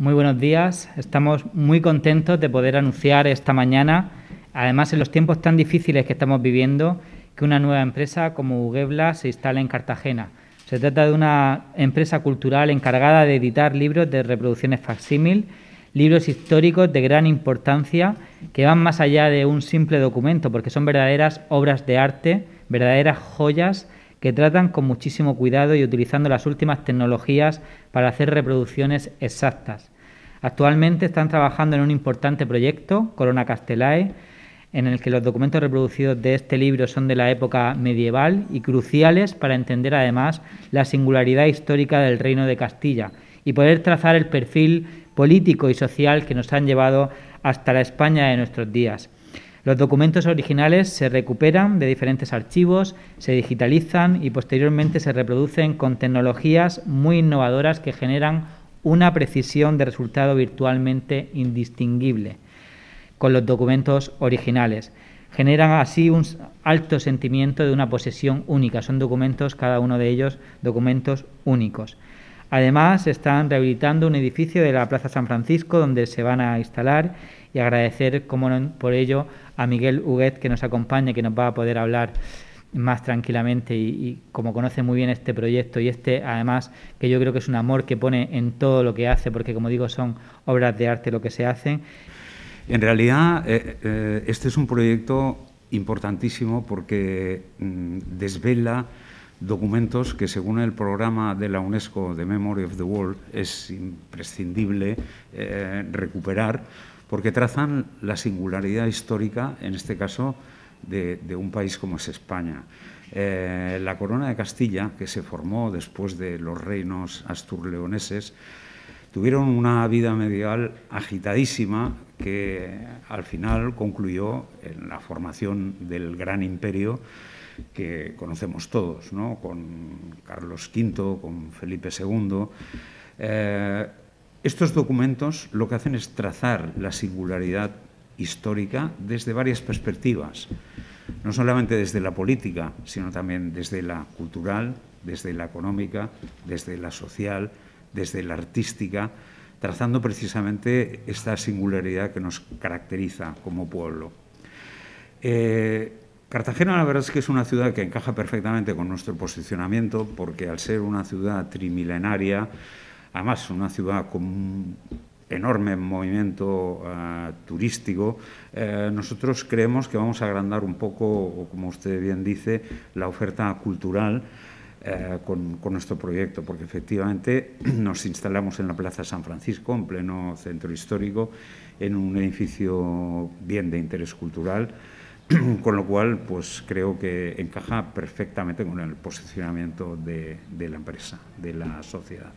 Muy buenos días. Estamos muy contentos de poder anunciar esta mañana, además en los tiempos tan difíciles que estamos viviendo, que una nueva empresa como Ugebla se instala en Cartagena. Se trata de una empresa cultural encargada de editar libros de reproducciones facsímil, libros históricos de gran importancia que van más allá de un simple documento, porque son verdaderas obras de arte, verdaderas joyas que tratan con muchísimo cuidado y utilizando las últimas tecnologías para hacer reproducciones exactas. Actualmente están trabajando en un importante proyecto, Corona Castelae, en el que los documentos reproducidos de este libro son de la época medieval y cruciales para entender además la singularidad histórica del Reino de Castilla y poder trazar el perfil político y social que nos han llevado hasta la España de nuestros días. Los documentos originales se recuperan de diferentes archivos, se digitalizan y posteriormente se reproducen con tecnologías muy innovadoras que generan una precisión de resultado virtualmente indistinguible con los documentos originales. Generan así un alto sentimiento de una posesión única. Son documentos, cada uno de ellos, documentos únicos. Además, están rehabilitando un edificio de la Plaza San Francisco donde se van a instalar y agradecer como por ello a Miguel Huguet que nos acompaña, que nos va a poder hablar más tranquilamente y, como conoce muy bien este proyecto y este además que yo creo que es un amor que pone en todo lo que hace porque como digo son obras de arte lo que se hacen. En realidad eh, eh, este es un proyecto importantísimo porque mm, desvela documentos que según el programa de la UNESCO de Memory of the World es imprescindible eh, recuperar porque trazan la singularidad histórica, en este caso, de, un país como es España. Eh, la corona de Castilla, que se formó después de los reinos asturleoneses, tuvieron una vida medieval agitadísima que al final concluyó en la formación del gran imperio que conocemos todos, con Carlos V, con Felipe II. Eh, estos documentos lo que hacen es trazar la singularidad histórica desde varias perspectivas, no solamente desde la política, sino también desde la cultural, desde la económica, desde la social, desde la artística, trazando precisamente esta singularidad que nos caracteriza como pueblo. Eh, Cartagena la verdad es que es una ciudad que encaja perfectamente con nuestro posicionamiento porque al ser una ciudad trimilenaria, además una ciudad con un enorme movimiento eh, turístico, eh, nosotros creemos que vamos a agrandar un poco, como usted bien dice, la oferta cultural eh, con, nuestro proyecto, porque efectivamente nos instalamos en la Plaza San Francisco, en pleno centro histórico, en un edificio bien de interés cultural, con lo cual pues creo que encaja perfectamente con el posicionamiento de la empresa, de la sociedad.